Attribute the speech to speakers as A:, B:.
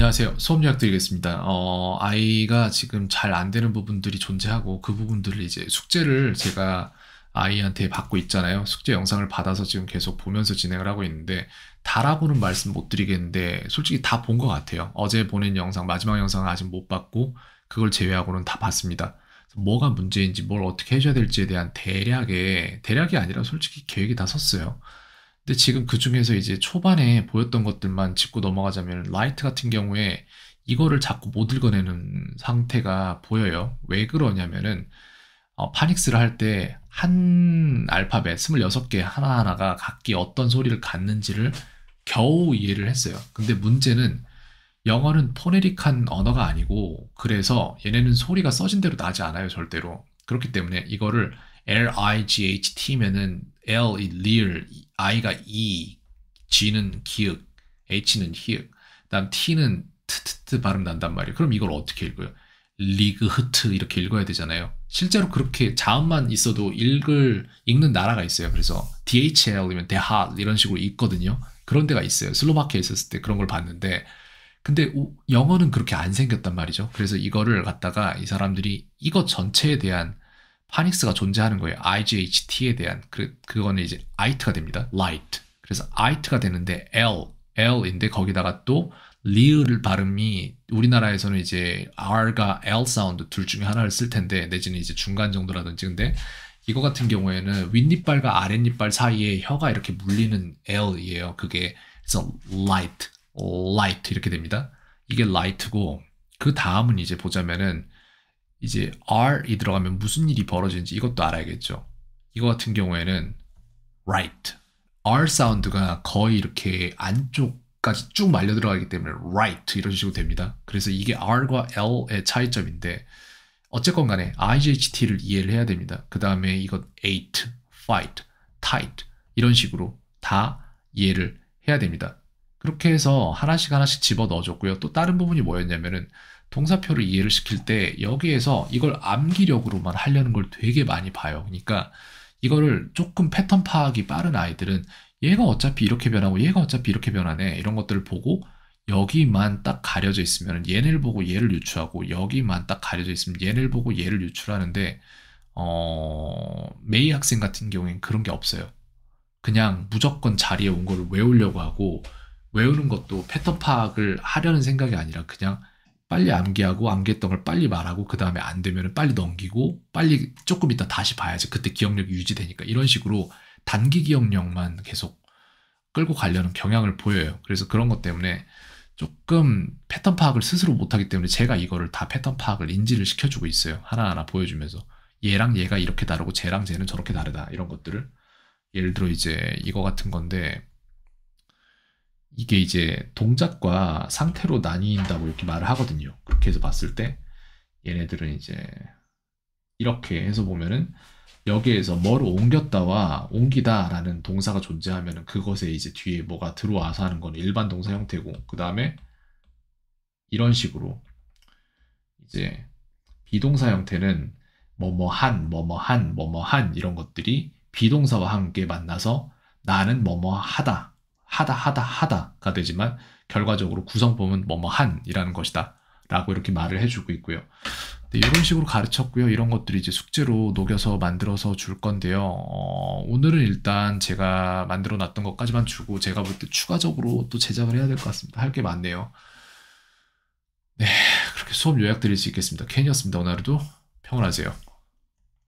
A: 안녕하세요. 수업요약 드리겠습니다. 어, 아이가 지금 잘 안 되는 부분들이 존재하고 그 부분들을 이제 숙제를 제가 아이한테 받고 있잖아요. 숙제 영상을 받아서 지금 계속 보면서 진행을 하고 있는데 다라고는 말씀 못 드리겠는데 솔직히 다 본 것 같아요. 어제 보낸 영상 마지막 영상은 아직 못 봤고 그걸 제외하고는 다 봤습니다. 뭐가 문제인지 뭘 어떻게 해줘야 될지에 대한 대략의 대략이 아니라 솔직히 계획이 다 섰어요. 근데 지금 그 중에서 이제 초반에 보였던 것들만 짚고 넘어가자면 라이트 같은 경우에 이거를 자꾸 못 읽어내는 상태가 보여요. 왜 그러냐면은 어, 파닉스를 할 때 한 알파벳 26개 하나하나가 각기 어떤 소리를 갖는지를 겨우 이해를 했어요. 근데 문제는 영어는 포네릭한 언어가 아니고 그래서 얘네는 소리가 써진 대로 나지 않아요 절대로. 그렇기 때문에 이거를 L I G H T면은 L 이 리을 I가 E, G는 기역, H는 히읗, 다음 T는 트트트 발음 난단 말이에요. 그럼 이걸 어떻게 읽어요? 리그흐트 이렇게 읽어야 되잖아요. 실제로 그렇게 자음만 있어도 읽을 읽는 나라가 있어요. 그래서 DHL이면 대하 이런 식으로 읽거든요. 그런 데가 있어요. 슬로바키아에 있었을 때 그런 걸 봤는데 근데 영어는 그렇게 안 생겼단 말이죠. 그래서 이거를 갖다가 이 사람들이 이것 전체에 대한 파닉스가 존재하는 거예요. IGHT에 대한 그 그거는 이제 IT가 됩니다. light. 그래서 IT가 되는데 L L인데 거기다가 또 리을 발음이 우리나라에서는 이제 R과 L 사운드 둘 중에 하나를 쓸 텐데 내지는 이제 중간 정도라든지 근데 이거 같은 경우에는 윗니빨과 아랫니빨 사이에 혀가 이렇게 물리는 L이에요. 그게 그래서 light, light 이렇게 됩니다. 이게 light고 그 다음은 이제 보자면은 이제 are이 들어가면 무슨 일이 벌어지는지 이것도 알아야겠죠. 이거 같은 경우에는 right. r 사운드가 거의 이렇게 안쪽까지 쭉 말려 들어가기 때문에 right 이런 식으로 됩니다. 그래서 이게 r과 l의 차이점인데 어쨌건 간에 IGHT를 이해를 해야 됩니다. 그 다음에 이것 eight, fight, tight 이런 식으로 다 이해를 해야 됩니다. 그렇게 해서 하나씩 하나씩 집어 넣어줬고요. 또 다른 부분이 뭐였냐면은 동사표를 이해를 시킬 때 여기에서 이걸 암기력으로만 하려는 걸 되게 많이 봐요. 그러니까 이거를 조금 패턴 파악이 빠른 아이들은 얘가 어차피 이렇게 변하고 얘가 어차피 이렇게 변하네 이런 것들을 보고 여기만 딱 가려져 있으면 얘를 보고 얘를 유추하고 여기만 딱 가려져 있으면 얘를 보고 얘를 유출하는데 어... 메이 학생 같은 경우엔 그런 게 없어요. 그냥 무조건 자리에 온 거를 외우려고 하고 외우는 것도 패턴 파악을 하려는 생각이 아니라 그냥 빨리 암기하고 암기했던 걸 빨리 말하고 그 다음에 안 되면 빨리 넘기고 빨리 조금 이따 다시 봐야지 그때 기억력이 유지되니까 이런 식으로 단기 기억력만 계속 끌고 가려는 경향을 보여요. 그래서 그런 것 때문에 조금 패턴 파악을 스스로 못하기 때문에 제가 이거를 다 패턴 파악을 인지를 시켜주고 있어요. 하나하나 보여주면서 얘랑 얘가 이렇게 다르고 쟤랑 쟤는 저렇게 다르다 이런 것들을 예를 들어 이제 이거 같은 건데 이게 이제 동작과 상태로 나뉜다고 이렇게 말을 하거든요. 그렇게 해서 봤을 때 얘네들은 이제 이렇게 해서 보면은 여기에서 뭐로 옮겼다와 옮기다라는 동사가 존재하면은 그것에 이제 뒤에 뭐가 들어와서 하는 건 일반 동사 형태고 그 다음에 이런 식으로 이제 비동사 형태는 뭐뭐한, 뭐뭐한, 뭐뭐한 이런 것들이 비동사와 함께 만나서 나는 뭐뭐하다 하다 하다 하다가 되지만 결과적으로 구성법은 뭐뭐한이라는 것이다. 라고 이렇게 말을 해주고 있고요. 이런 식으로 가르쳤고요. 이런 것들이 이제 숙제로 녹여서 만들어서 줄 건데요. 어, 오늘은 일단 제가 만들어 놨던 것까지만 주고 제가 볼 때 추가적으로 또 제작을 해야 될 것 같습니다. 할 게 많네요. 네, 그렇게 수업 요약 드릴 수 있겠습니다. 켄이었습니다. 오늘 하루도 평온하세요.